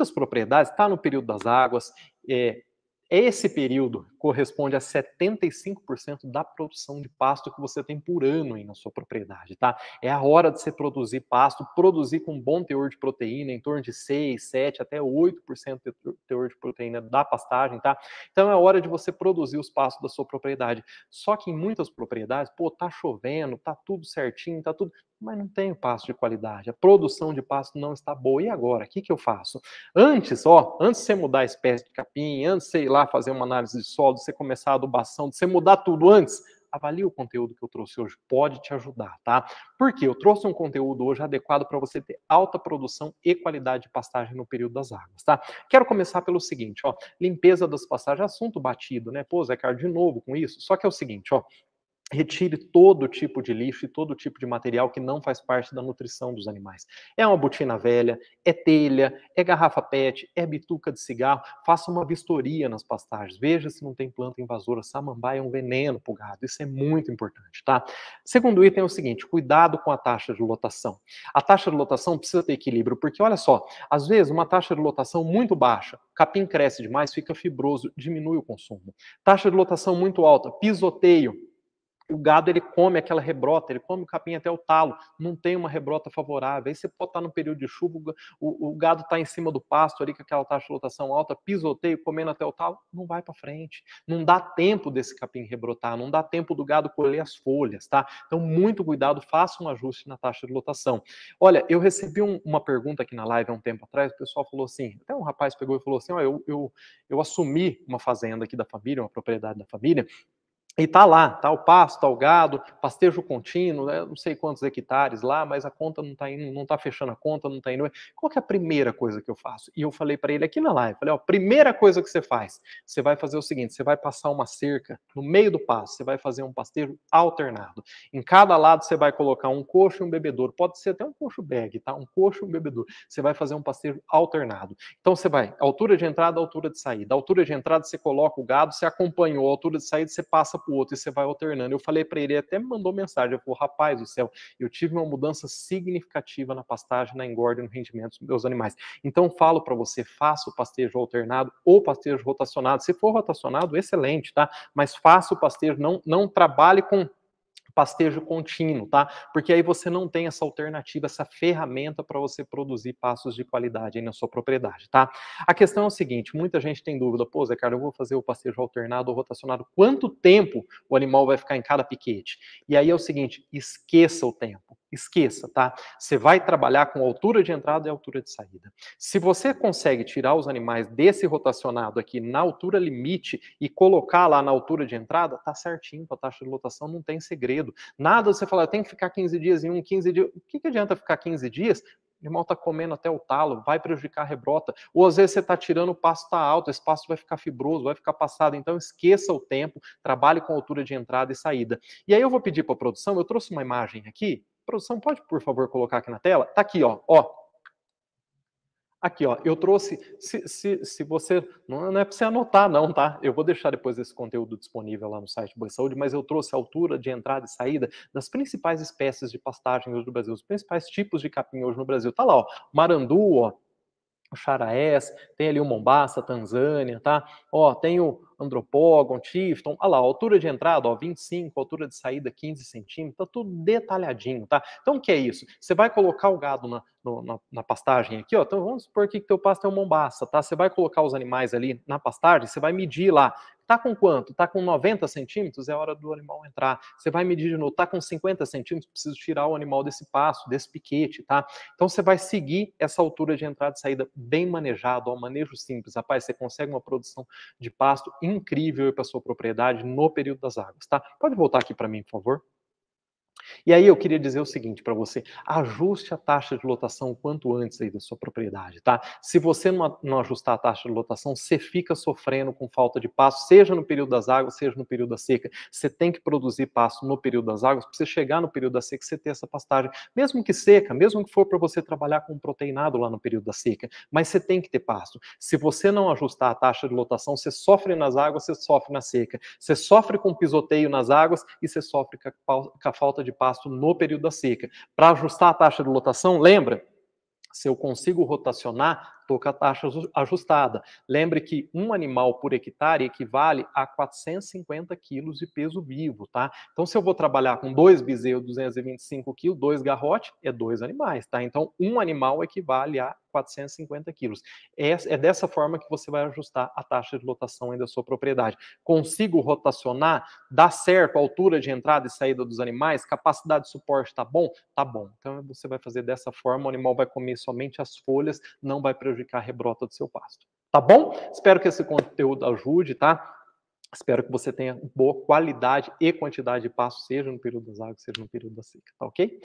muitas propriedades, está no período das águas, é, esse período corresponde a 75% da produção de pasto que você tem por ano aí na sua propriedade, tá? É a hora de você produzir pasto, produzir com um bom teor de proteína, em torno de 6, 7 até 8% de teor de proteína da pastagem, tá? Então é a hora de você produzir os pastos da sua propriedade. Só que em muitas propriedades, pô, tá chovendo, tá tudo certinho, tá tudo, mas não tenho pasto de qualidade, a produção de pasto não está boa. E agora? O que, que eu faço? Antes, ó, antes de você mudar a espécie de capim, antes de você ir lá fazer uma análise de solo, de você começar a adubação, de você mudar tudo antes, avalie o conteúdo que eu trouxe hoje, pode te ajudar, tá? Porque eu trouxe um conteúdo hoje adequado para você ter alta produção e qualidade de pastagem no período das águas, tá? Quero começar pelo seguinte, ó, limpeza das pastagens, assunto batido, né? Pô, Zé Carlos, de novo com isso, só que é o seguinte, ó, retire todo tipo de lixo e todo tipo de material que não faz parte da nutrição dos animais. É uma botina velha, é telha, é garrafa PET, é bituca de cigarro. Faça uma vistoria nas pastagens. Veja se não tem planta invasora. Samambaia é um veneno para o gado. Isso é muito importante, tá? Segundo item é o seguinte: cuidado com a taxa de lotação. A taxa de lotação precisa ter equilíbrio, porque olha só, às vezes uma taxa de lotação muito baixa, capim cresce demais, fica fibroso, diminui o consumo. Taxa de lotação muito alta, pisoteio o gado ele come aquela rebrota, ele come o capim até o talo, não tem uma rebrota favorável. Aí você pode estar tá no período de chuva, o, o gado está em cima do pasto ali com aquela taxa de lotação alta, pisoteio, comendo até o talo, não vai para frente. Não dá tempo desse capim rebrotar, não dá tempo do gado colher as folhas, tá? Então, muito cuidado, faça um ajuste na taxa de lotação. Olha, eu recebi um, uma pergunta aqui na live há um tempo atrás, o pessoal falou assim, até um rapaz pegou e falou assim, ó, eu, eu, eu assumi uma fazenda aqui da família, uma propriedade da família, e tá lá, tá o pasto, tá o gado, pastejo contínuo, né? não sei quantos hectares lá, mas a conta não tá indo, não tá fechando a conta, não tá indo. Qual que é a primeira coisa que eu faço? E eu falei para ele aqui na live, falei, ó, primeira coisa que você faz, você vai fazer o seguinte, você vai passar uma cerca no meio do pasto, você vai fazer um pastejo alternado. Em cada lado você vai colocar um coxo e um bebedouro, pode ser até um coxo bag, tá? Um coxo e um bebedouro. Você vai fazer um pastejo alternado. Então você vai, altura de entrada, altura de saída. altura de entrada você coloca o gado, você acompanhou, a altura de saída você passa o outro, e você vai alternando. Eu falei para ele, ele até me mandou mensagem, eu falei, rapaz do céu, eu tive uma mudança significativa na pastagem, na engorda, no rendimento dos meus animais. Então, falo para você, faça o pastejo alternado ou pastejo rotacionado. Se for rotacionado, excelente, tá? Mas faça o pastejo, não, não trabalhe com pastejo contínuo, tá? Porque aí você não tem essa alternativa, essa ferramenta para você produzir passos de qualidade aí na sua propriedade, tá? A questão é o seguinte, muita gente tem dúvida, pô, Zé cara, eu vou fazer o pastejo alternado ou rotacionado, quanto tempo o animal vai ficar em cada piquete? E aí é o seguinte, esqueça o tempo. Esqueça, tá? Você vai trabalhar com altura de entrada e altura de saída. Se você consegue tirar os animais desse rotacionado aqui na altura limite e colocar lá na altura de entrada, tá certinho a taxa de lotação, não tem segredo. Nada você falar, tem que ficar 15 dias em um, 15 dias. O que, que adianta ficar 15 dias? O animal está comendo até o talo, vai prejudicar a rebrota. Ou às vezes você está tirando, o pasto está alto, o pasto vai ficar fibroso, vai ficar passado. Então esqueça o tempo, trabalhe com altura de entrada e saída. E aí eu vou pedir para a produção, eu trouxe uma imagem aqui, Produção, pode, por favor, colocar aqui na tela? Tá aqui, ó. ó. Aqui, ó. Eu trouxe. Se, se, se você. Não, não é para você anotar, não, tá? Eu vou deixar depois esse conteúdo disponível lá no site do Boi Saúde, mas eu trouxe a altura de entrada e saída das principais espécies de pastagem hoje no Brasil, os principais tipos de capim hoje no Brasil. Tá lá, ó. Marandu, ó. O Xaraés, tem ali o Mombaça, Tanzânia, tá? Ó, tem o, andropógon, Tifton, olha lá, altura de entrada, ó, 25, altura de saída 15 centímetros, tá tudo detalhadinho, tá? Então o que é isso? Você vai colocar o gado na, no, na, na, pastagem aqui, ó, então vamos supor aqui que teu pasto é um mombaça, tá? Você vai colocar os animais ali na pastagem, você vai medir lá, tá com quanto? Tá com 90 centímetros, é hora do animal entrar. Você vai medir de novo, tá com 50 centímetros, preciso tirar o animal desse passo, desse piquete, tá? Então você vai seguir essa altura de entrada e saída bem manejado, ó, manejo simples, rapaz, você consegue uma produção de pasto incrível para sua propriedade no período das águas, tá? Pode voltar aqui para mim, por favor? E aí eu queria dizer o seguinte para você: ajuste a taxa de lotação o quanto antes aí da sua propriedade, tá? Se você não, não ajustar a taxa de lotação, você fica sofrendo com falta de passo, seja no período das águas, seja no período da seca. Você tem que produzir passo no período das águas para você chegar no período da seca você ter essa pastagem, mesmo que seca, mesmo que for para você trabalhar com proteinado lá no período da seca, mas você tem que ter pasto. Se você não ajustar a taxa de lotação, você sofre nas águas, você sofre na seca, você sofre com pisoteio nas águas e você sofre com a, com a falta de pasto pasto no período da seca. Para ajustar a taxa de lotação, lembra? Se eu consigo rotacionar, estou com a taxa ajustada. Lembre que um animal por hectare equivale a 450 quilos de peso vivo, tá? Então, se eu vou trabalhar com dois bezerros, 225 quilos, dois garrote, é dois animais, tá? Então, um animal equivale a 450 quilos. É, é dessa forma que você vai ajustar a taxa de lotação da sua propriedade. Consigo rotacionar? Dá certo a altura de entrada e saída dos animais? Capacidade de suporte está bom? Tá bom. Então você vai fazer dessa forma, o animal vai comer somente as folhas, não vai prejudicar a rebrota do seu pasto. Tá bom? Espero que esse conteúdo ajude, tá? Espero que você tenha boa qualidade e quantidade de passo, seja no período das águas, seja no período da seca, tá ok?